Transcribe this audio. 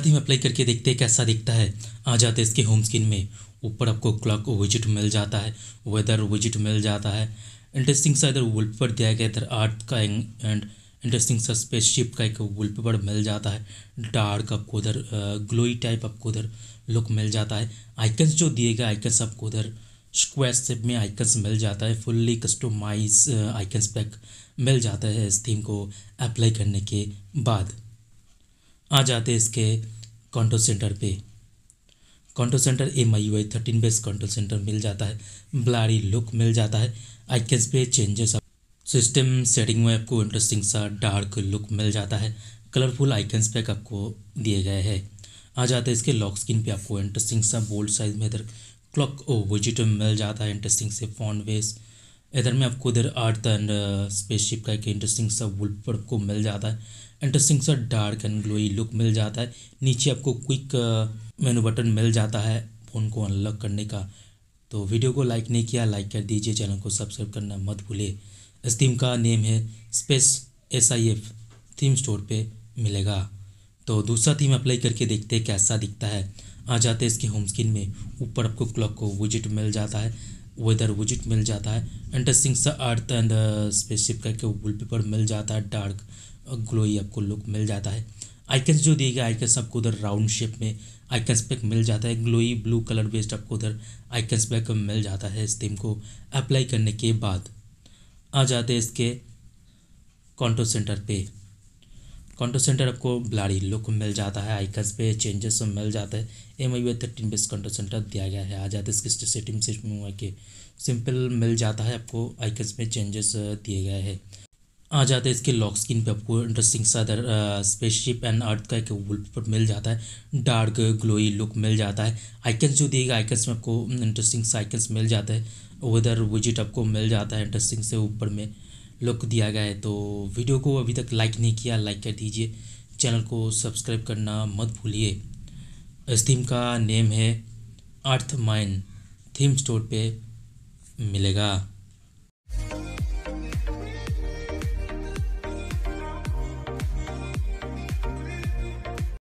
साथ ही हम अप्लाई करके देखते हैं कैसा दिखता है आ जाते हैं इसके होम स्क्रीन में ऊपर आपको क्लॉक विजिट मिल जाता है वेदर विजिट मिल जाता है इंटरेस्टिंग सा इधर पेपर दिया गया इधर आर्ट का एंड इंटरेस्टिंग सा स्पेसशिप का एक पेपर मिल जाता है डार्क आपको उधर ग्लोई टाइप आपको उधर लुक मिल जाता है आइकन्स जो दिए गए आइकन्स आपको उधर स्क्वायर शेप में आइकन्स मिल जाता है फुल्ली कस्टोमाइज आइकन्स पैक मिल जाता है इस थीम को अप्लाई करने के बाद आ जाते हैं इसके कंट्रोल सेंटर पे control centre M I Y thirteen base control centre मिल जाता है ब्लारी लुक मिल जाता है आई कैस पे चेंजेस सिस्टम सेटिंग में आपको इंटरेस्टिंग सा डार्क लुक मिल जाता है कलरफुल आइकन्स पैक आपको दिए गए हैं आ जाते हैं इसके लॉक स्क्रीन पे आपको इंटरेस्टिंग सा बोल्ड साइज में इधर क्लॉक ओ वजिटम मिल जाता है इंटरेस्टिंग से फॉन्ट बेस इधर में आपको इधर आर्थ एंड स्पेसशिप का एक इंटरेस्टिंग सा वुल्फ पर आपको मिल जाता है इंटरेस्टिंग सा डार्क एंड ग्लोई लुक मिल जाता है नीचे आपको क्विक मेनू बटन मिल जाता है फ़ोन को अनलॉक करने का तो वीडियो को लाइक नहीं किया लाइक कर दीजिए चैनल को सब्सक्राइब करना मत भूलिए इस थीम का नेम है space S I F theme store पे मिलेगा तो दूसरा थीम अप्लाई करके देखते हैं कैसा दिखता है आ जाते हैं इसके होम स्क्रीन में ऊपर आपको क्लॉक को विजिट मिल जाता है वेदर विजिट मिल जाता है इंटरेस्टिंग सा अर्थ एंड स्पेसशिप करके वॉलपेपर मिल जाता है डार्क ग्लोई uh, आपको लुक मिल जाता है आइकन्स जो दिए गए आइकन्स आपको उधर राउंड शेप में आइकन्स पैक मिल जाता है ग्लोई ब्लू कलर बेस्ड आपको उधर आइकन्स पैक मिल जाता है इस थीम को अप्लाई करने के बाद आ जाते हैं इसके कॉन्टो सेंटर पे कंट्रोल सेंटर आपको ब्लाड़ी लुक मिल जाता है आइकस पे चेंजेस मिल जाते हैं M I thirteen base control centre दिया गया है आ जाते है इसके सेटिंग से के सिंपल मिल जाता है आपको आइकस में चेंजेस दिए गए हैं आ जाते हैं इसके लॉक स्किन पे आपको इंटरेस्टिंग सा अदर स्पेसशिप एंड अर्थ का एक वॉलपेपर मिल जाता है डार्क ग्लोई लुक मिल जाता है आइकन्स जो दिए गए आइकन्स में आपको इंटरेस्टिंग सा आइकन्स मिल जाता है वेदर विजिट आपको मिल जाता है इंटरेस्टिंग से ऊपर में लुक दिया गया है तो वीडियो को अभी तक लाइक नहीं किया लाइक कर दीजिए चैनल को सब्सक्राइब करना मत भूलिए इस थीम का नेम है अर्थ माइन थीम स्टोर पे मिलेगा